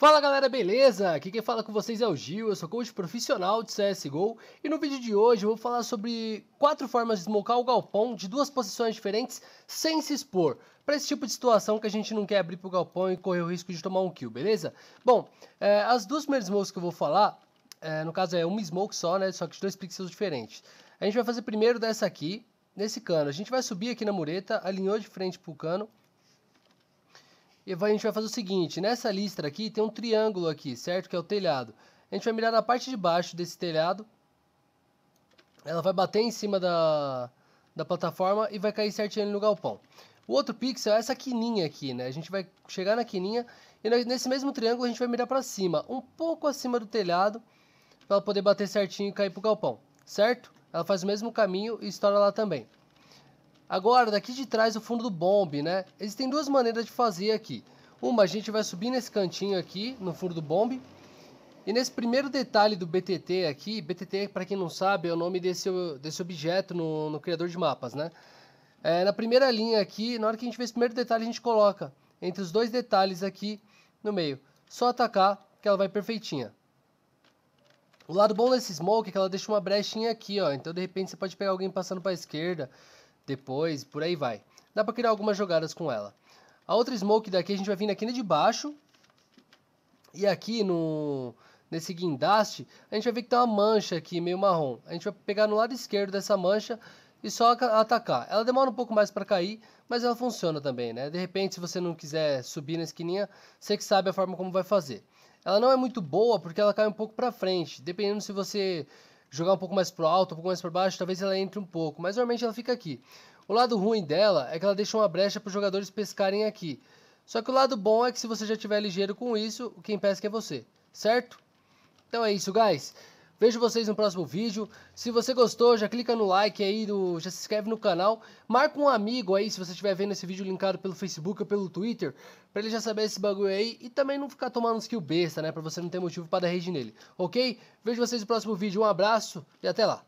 Fala galera, beleza? Aqui quem fala com vocês é o Gil, eu sou coach profissional de CSGO e no vídeo de hoje eu vou falar sobre quatro formas de smocar o galpão de duas posições diferentes sem se expor. Para esse tipo de situação que a gente não quer abrir pro galpão e correr o risco de tomar um kill, beleza? Bom, é, as duas primeiras smokes que eu vou falar, é, no caso é uma smoke só, né? Só que de dois pixels diferentes. A gente vai fazer primeiro dessa aqui, nesse cano. A gente vai subir aqui na mureta, alinhou de frente pro cano e a gente vai fazer o seguinte, nessa lista aqui tem um triângulo aqui, certo? Que é o telhado. A gente vai mirar na parte de baixo desse telhado. Ela vai bater em cima da, da plataforma e vai cair certinho no galpão. O outro pixel é essa quininha aqui, né? A gente vai chegar na quininha e nesse mesmo triângulo a gente vai mirar para cima, um pouco acima do telhado, para ela poder bater certinho e cair pro galpão, certo? Ela faz o mesmo caminho e estoura lá também. Agora, daqui de trás o fundo do bombe, né? Existem duas maneiras de fazer aqui. Uma, a gente vai subir nesse cantinho aqui, no fundo do bombe. E nesse primeiro detalhe do BTT aqui, BTT, para quem não sabe, é o nome desse, desse objeto no, no criador de mapas, né? É, na primeira linha aqui, na hora que a gente vê esse primeiro detalhe, a gente coloca entre os dois detalhes aqui no meio. Só atacar que ela vai perfeitinha. O lado bom desse smoke é que ela deixa uma brechinha aqui, ó. Então, de repente, você pode pegar alguém passando para a esquerda depois, por aí vai. Dá pra criar algumas jogadas com ela. A outra smoke daqui a gente vai vir aqui na de baixo. E aqui no nesse guindaste, a gente vai ver que tem uma mancha aqui, meio marrom. A gente vai pegar no lado esquerdo dessa mancha e só atacar. Ela demora um pouco mais para cair, mas ela funciona também, né? De repente, se você não quiser subir na esquininha, você que sabe a forma como vai fazer. Ela não é muito boa porque ela cai um pouco para frente, dependendo se você jogar um pouco mais pro alto, um pouco mais para baixo, talvez ela entre um pouco, mas normalmente ela fica aqui. O lado ruim dela é que ela deixa uma brecha para os jogadores pescarem aqui. Só que o lado bom é que se você já estiver ligeiro com isso, quem pesca é você, certo? Então é isso, guys. Vejo vocês no próximo vídeo. Se você gostou, já clica no like aí, do, já se inscreve no canal. Marca um amigo aí, se você estiver vendo esse vídeo linkado pelo Facebook ou pelo Twitter, pra ele já saber esse bagulho aí e também não ficar tomando uns besta, né? Pra você não ter motivo pra dar rage nele, ok? Vejo vocês no próximo vídeo, um abraço e até lá.